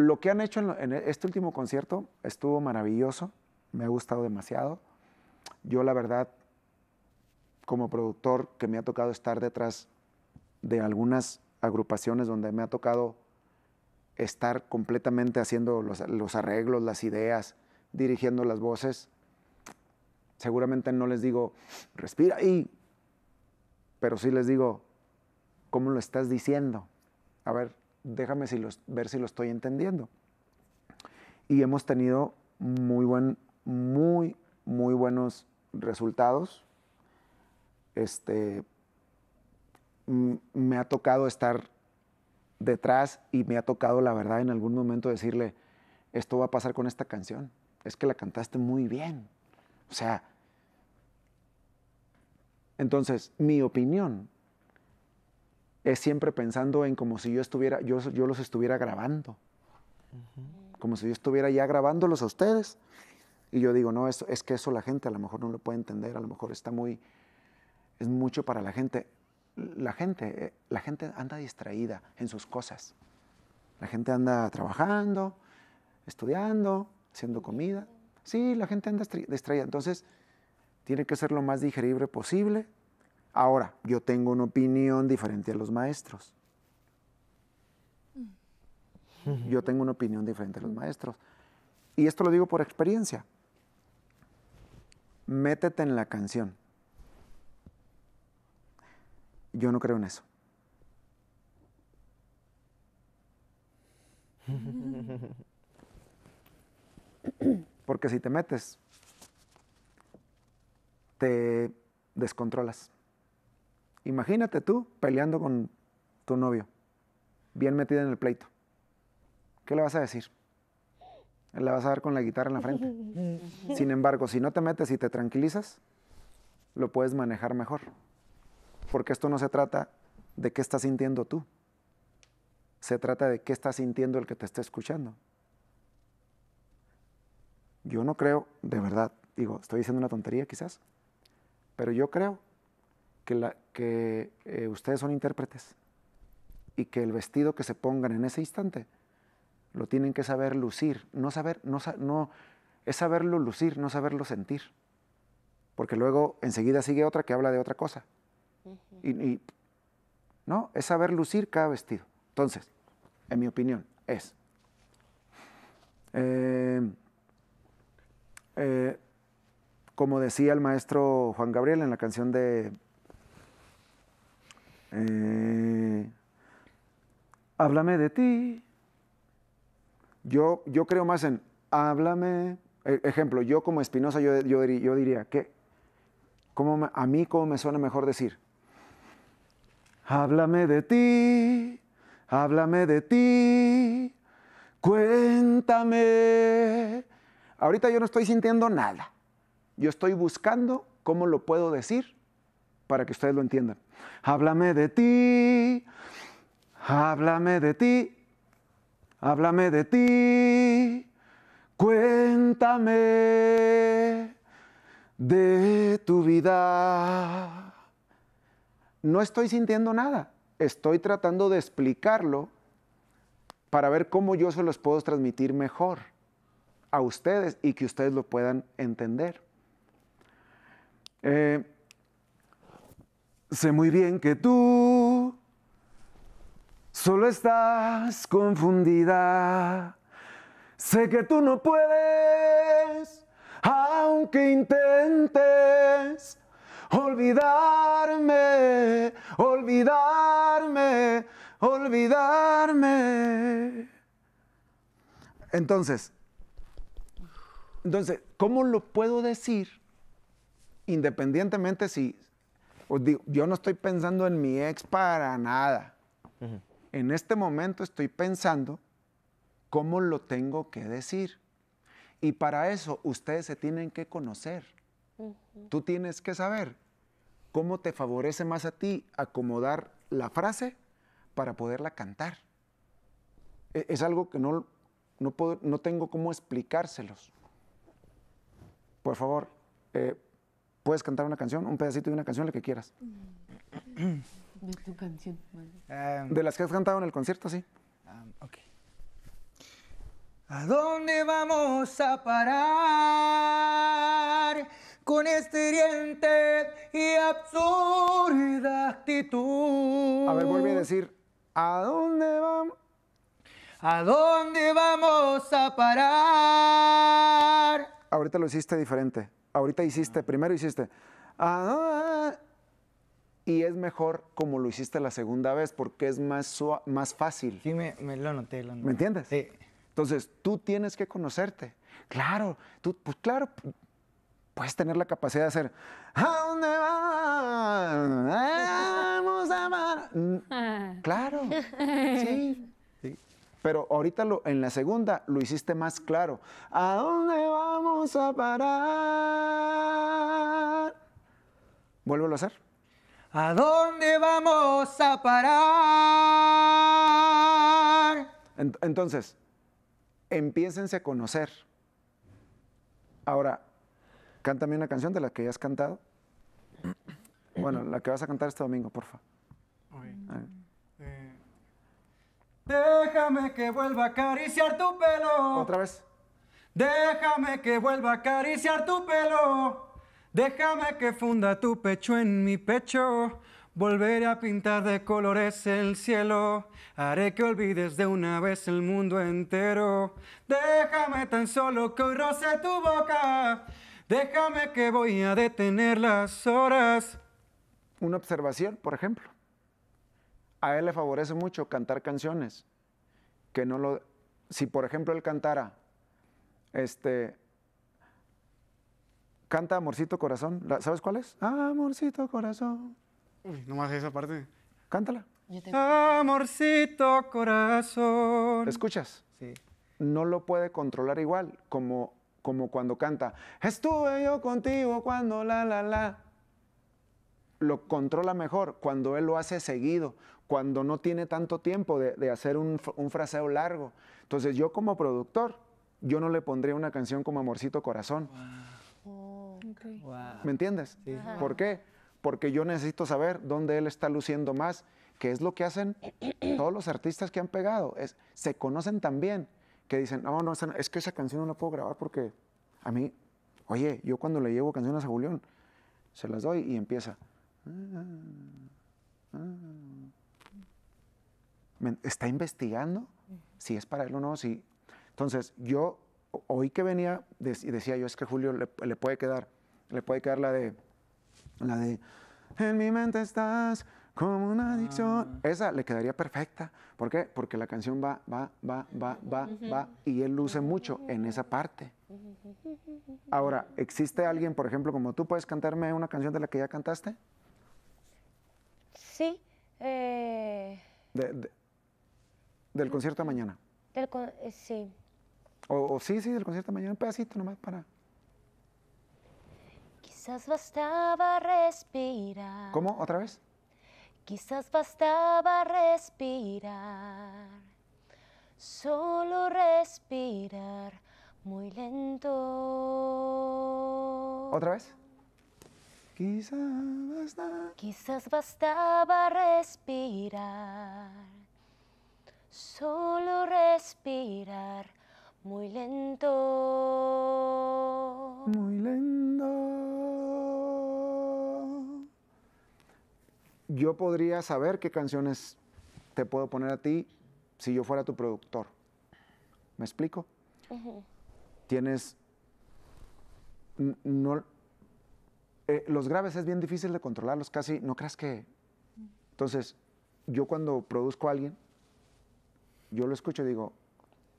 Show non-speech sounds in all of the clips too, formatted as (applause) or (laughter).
Lo que han hecho en, este último concierto estuvo maravilloso, me ha gustado demasiado. Yo la verdad, como productor que me ha tocado estar detrás de algunas agrupaciones donde me ha tocado estar completamente haciendo los, arreglos, las ideas, dirigiendo las voces. Seguramente no les digo, respira ahí, pero sí les digo, ¿cómo lo estás diciendo? A ver, déjame si los, ver si lo estoy entendiendo. Y hemos tenido muy, buen, muy, muy buenos resultados. Este, me ha tocado estar detrás y me ha tocado, la verdad, en algún momento decirle, esto va a pasar con esta canción. Es que la cantaste muy bien. O sea, entonces, mi opinión es siempre pensando en como si yo estuviera, yo, yo los estuviera grabando. Como si yo estuviera ya grabándolos a ustedes. Y yo digo, no, es, es que eso la gente a lo mejor no lo puede entender, a lo mejor está muy, es mucho para la gente. La gente, eh, la gente anda distraída en sus cosas. La gente anda trabajando, estudiando, haciendo comida. Sí, la gente anda distraída. Entonces, tiene que ser lo más digerible posible, Ahora, yo tengo una opinión diferente a los maestros. Yo tengo una opinión diferente a los maestros. Y esto lo digo por experiencia. Métete en la canción. Yo no creo en eso. Porque si te metes, te descontrolas. Imagínate tú peleando con tu novio, bien metida en el pleito. ¿Qué le vas a decir? Le vas a dar con la guitarra en la frente. (laughs) Sin embargo, si no te metes y te tranquilizas, lo puedes manejar mejor. Porque esto no se trata de qué estás sintiendo tú. Se trata de qué está sintiendo el que te está escuchando. Yo no creo, de verdad, digo, estoy diciendo una tontería quizás, pero yo creo que, la, que eh, ustedes son intérpretes y que el vestido que se pongan en ese instante lo tienen que saber lucir, no saber, no, no es saberlo lucir, no saberlo sentir, porque luego enseguida sigue otra que habla de otra cosa. y, no, es saber lucir cada vestido. Entonces, en mi opinión, es eh, eh, como decía el maestro Juan Gabriel en la canción de eh, háblame de ti. Yo, yo creo más en háblame. E, ejemplo, yo como Espinosa, yo, yo, diría, ¿qué? a mí, ¿cómo me suena mejor decir? Háblame de ti, háblame de ti, cuéntame. Ahorita yo no estoy sintiendo nada. Yo estoy buscando cómo lo puedo decir para que ustedes lo entiendan. Háblame de ti, háblame de ti, háblame de ti, cuéntame de tu vida. No estoy sintiendo nada, estoy tratando de explicarlo para ver cómo yo se los puedo transmitir mejor a ustedes y que ustedes lo puedan entender. Eh, Sé muy bien que tú solo estás confundida. Sé que tú no puedes, aunque intentes olvidarme, olvidarme, olvidarme. Entonces, entonces, ¿cómo lo puedo decir? Independientemente si pues, yo no estoy pensando en mi ex para nada. En este momento estoy pensando cómo lo tengo que decir. Y para eso ustedes se tienen que conocer. Tú tienes que saber cómo te favorece más a ti acomodar la frase para poderla cantar. E, es, algo que no, puedo, no tengo cómo explicárselos. Por favor, eh, puedes cantar una canción, un pedacito de una canción, la que quieras. De tu canción. Em, de las que has cantado en el concierto, sí. Em, ok. ¿A dónde vamos a parar con este y absurda actitud? A ver, vuelve a decir, ¿a dónde vamos? ¿A dónde vamos a parar? Ahorita lo hiciste diferente ahorita hiciste, primero hiciste, ah, y es mejor como lo hiciste la segunda vez porque es más, más fácil. Sí, me, lo noté, lo noté. ¿Me entiendes? Sí. Entonces, tú tienes que conocerte. Claro, tú, pues claro, puedes tener la capacidad de hacer, ¿a dónde va? (laughs) Vamos a mm, ah. Claro, (laughs) sí. Pero ahorita en la segunda lo hiciste más claro. ¿A dónde vamos a parar? Vuélvelo a hacer. ¿A dónde vamos a parar? Entonces, empiécense a conocer. Ahora, cántame una canción de la que ya has cantado. Bueno, la que vas a cantar este domingo, por favor. Déjame que vuelva a acariciar tu pelo. Otra vez. Déjame que vuelva a acariciar tu pelo. Déjame que funda tu pecho en mi pecho. Volveré a pintar de colores el cielo. Haré que olvides de una vez el mundo entero. Déjame tan solo que roce tu boca. Déjame que voy a detener las horas. Una observación, por ejemplo a él le favorece mucho cantar canciones. Que no lo. Si, por ejemplo, él cantara, este. Canta Amorcito Corazón. ¿Sabes cuál es? Amorcito Corazón. Uy, nomás esa parte. Cántala. Amorcito Corazón. escuchas? Sí. No lo puede controlar igual, como, como cuando canta. Estuve yo contigo cuando la la la lo controla mejor cuando él lo hace seguido, cuando no tiene tanto tiempo de, hacer un, fraseo largo. Entonces yo como productor, yo no le pondría una canción como Amorcito Corazón. ¿Me entiendes? ¿Por qué? Porque yo necesito saber dónde él está luciendo más, que es lo que hacen todos los artistas que han pegado. Es, se conocen tan bien que dicen, no, no, es que esa canción no la puedo grabar porque a mí, oye, yo cuando le llevo canciones a Julián, se las doy y empieza. Está investigando si es para él o no. Si... Entonces, yo hoy que venía y decía yo, es que Julio le, puede quedar, le puede quedar la de, la de, en mi mente estás como una adicción. Ah. Esa le quedaría perfecta. ¿Por qué? Porque la canción va, va, va, va, va, va, y él luce mucho en esa parte. Ahora, ¿existe alguien, por ejemplo, como tú, puedes cantarme una canción de la que ya cantaste? Sí. Eh, del concierto de mañana. Del eh, sí. O, o, sí, sí, del concierto de mañana, un pedacito nomás para. Quizás bastaba respirar. ¿Cómo? ¿Otra vez? Quizás bastaba respirar, solo respirar muy lento. ¿Otra vez? Quizás bastaba, respirar, solo respirar muy lento. Muy lento. Yo podría saber qué canciones te puedo poner a ti si yo fuera tu productor. ¿Me explico? Tienes... No, eh, los graves es bien difícil de controlarlos, casi no creas que... Entonces, yo cuando produzco a alguien, yo lo escucho y digo,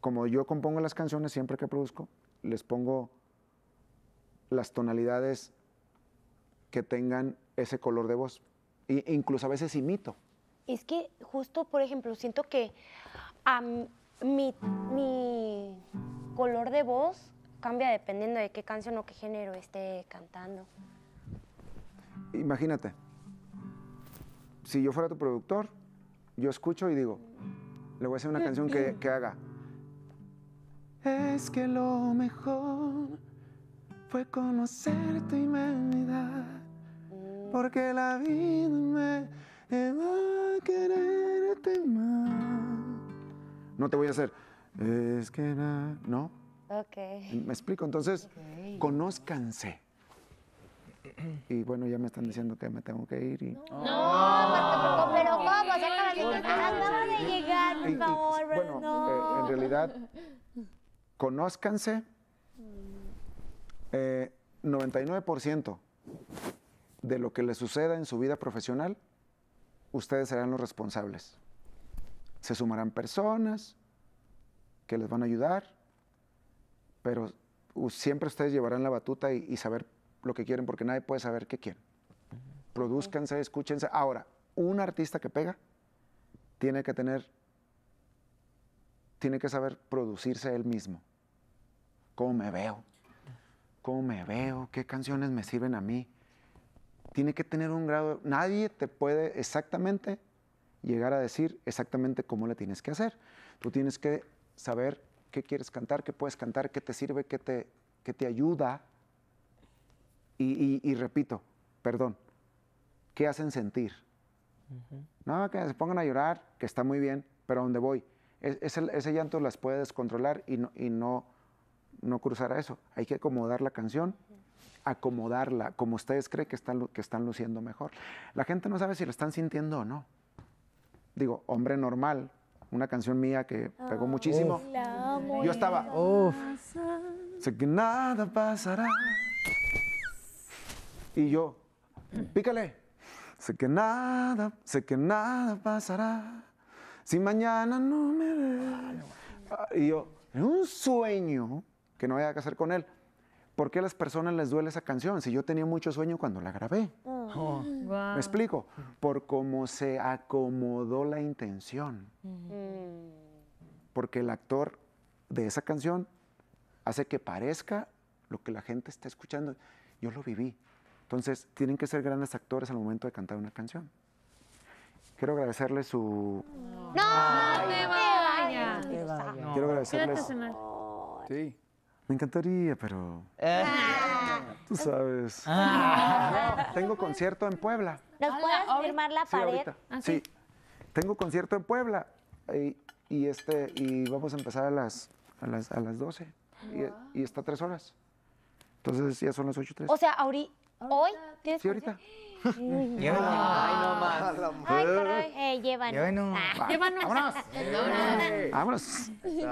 como yo compongo las canciones siempre que produzco, les pongo las tonalidades que tengan ese color de voz. E incluso a veces imito. Es que justo, por ejemplo, siento que mi, color de voz cambia dependiendo de qué canción o qué género esté cantando imagínate, si yo fuera tu productor, yo escucho y digo, le voy a hacer una canción que, haga. Es que lo mejor fue conocer tu humanidad, porque la vida me va a quererte más. No te voy a hacer, es que no. Ok. ¿Me explico? Entonces, conozcanse. conózcanse. Y bueno, ya me están diciendo que me tengo que ir. Y... No, pero ¿cómo? Acaba de llegar, por favor. bueno, no. Eh, en realidad, conózcanse. 99% eh, de lo que les suceda en su vida profesional, ustedes serán los responsables. Se sumarán personas que les van a ayudar, pero siempre ustedes llevarán la batuta y, y saber lo que quieren porque nadie puede saber qué quieren. Prodúzcanse, escúchense. Ahora, un artista que pega tiene que tener, tiene que saber producirse él mismo. ¿Cómo me veo? ¿Cómo me veo? ¿Qué canciones me sirven a mí? Tiene que tener un grado. Nadie te puede exactamente llegar a decir exactamente cómo le tienes que hacer. Tú tienes que saber qué quieres cantar, qué puedes cantar, qué te sirve, qué te, qué te ayuda y, repito, perdón, ¿qué hacen sentir? nada No, que se pongan a llorar, que está muy bien, pero ¿a dónde voy? ese llanto las puede descontrolar y no, cruzar a eso. Hay que acomodar la canción, acomodarla como ustedes creen que están, luciendo mejor. La gente no sabe si lo están sintiendo o no. Digo, hombre normal, una canción mía que pegó ah, muchísimo. Yo estaba, uff, sé que nada pasará. Y yo, pícale. Sé que nada, sé que nada pasará si mañana no me Y yo, en un sueño que no había que hacer con él. ¿Por qué a las personas les duele esa canción? Si yo tenía mucho sueño cuando la grabé. Mm. Oh. ¿Me explico? Por cómo se acomodó la intención. Mm. Porque el actor de esa canción hace que parezca lo que la gente está escuchando. Yo lo viví. Entonces, tienen que ser grandes actores al momento de cantar una canción. Quiero agradecerle su... ¡No, no te vayas! Quiero agradecerles... Sí. Me encantaría, pero... Eh. Tú sabes. Ah. Ah. Tengo concierto en Puebla. ¿Nos puedes firmar la pared? Ah, sí, Tengo concierto en Puebla. Eh, y, este, y vamos a empezar a las, a las, a las 12. Y, y, está tres horas. Entonces ya son las 8.30. O sea, ahorita ¿Hoy? ¿Tienes Sí, ahorita. Llévanos. (laughs) Ay, no más. Ay, caray. Eh, llévanos. Llévanos. Ah. Llévanos. Vámonos. Vámonos.